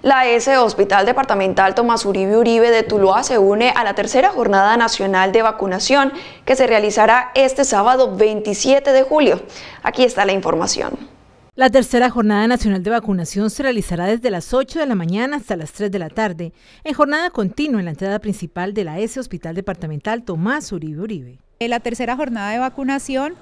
La S Hospital Departamental Tomás Uribe Uribe de Tuluá se une a la tercera jornada nacional de vacunación que se realizará este sábado 27 de julio. Aquí está la información. La tercera jornada nacional de vacunación se realizará desde las 8 de la mañana hasta las 3 de la tarde, en jornada continua en la entrada principal de la S Hospital Departamental Tomás Uribe Uribe. Eh, la tercera jornada de vacunación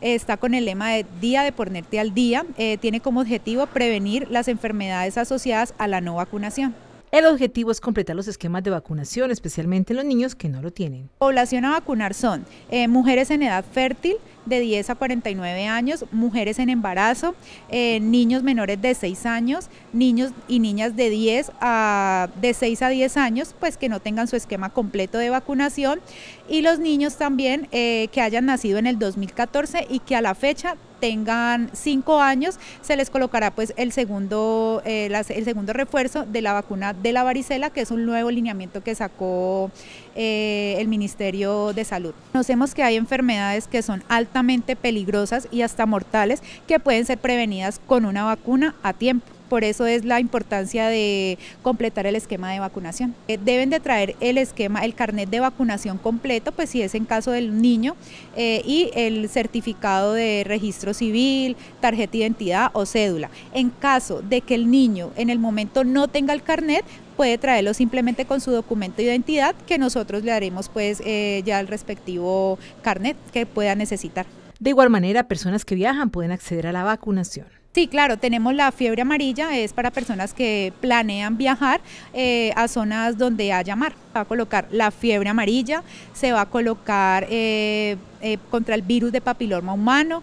eh, está con el lema de Día de Ponerte al Día. Eh, tiene como objetivo prevenir las enfermedades asociadas a la no vacunación. El objetivo es completar los esquemas de vacunación, especialmente los niños que no lo tienen. Población a vacunar son eh, mujeres en edad fértil de 10 a 49 años, mujeres en embarazo, eh, niños menores de 6 años, niños y niñas de 10 a de 6 a 10 años, pues que no tengan su esquema completo de vacunación y los niños también eh, que hayan nacido en el 2014 y que a la fecha tengan cinco años se les colocará pues el segundo, eh, el segundo refuerzo de la vacuna de la varicela, que es un nuevo lineamiento que sacó eh, el Ministerio de Salud. Conocemos que hay enfermedades que son altamente peligrosas y hasta mortales que pueden ser prevenidas con una vacuna a tiempo por eso es la importancia de completar el esquema de vacunación. Eh, deben de traer el esquema, el carnet de vacunación completo, pues si es en caso del niño, eh, y el certificado de registro civil, tarjeta de identidad o cédula. En caso de que el niño en el momento no tenga el carnet, puede traerlo simplemente con su documento de identidad que nosotros le daremos pues eh, ya el respectivo carnet que pueda necesitar. De igual manera, personas que viajan pueden acceder a la vacunación. Sí, claro, tenemos la fiebre amarilla, es para personas que planean viajar eh, a zonas donde haya mar. Va a colocar la fiebre amarilla, se va a colocar eh, eh, contra el virus de papiloma humano,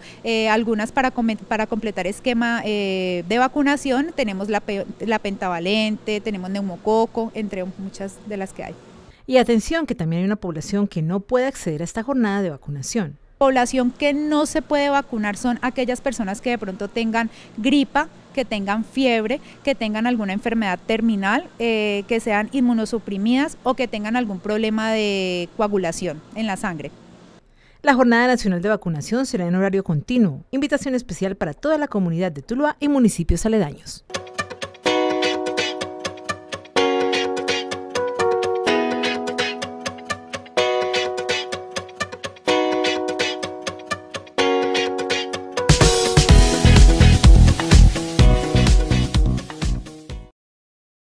algunas para, para completar esquema de vacunación, tenemos la, la pentavalente, tenemos neumococo, entre muchas de las que hay. Y atención que también hay una población que no puede acceder a esta jornada de vacunación población que no se puede vacunar son aquellas personas que de pronto tengan gripa, que tengan fiebre, que tengan alguna enfermedad terminal, eh, que sean inmunosuprimidas o que tengan algún problema de coagulación en la sangre. La Jornada Nacional de Vacunación será en horario continuo. Invitación especial para toda la comunidad de Tuluá y municipios aledaños.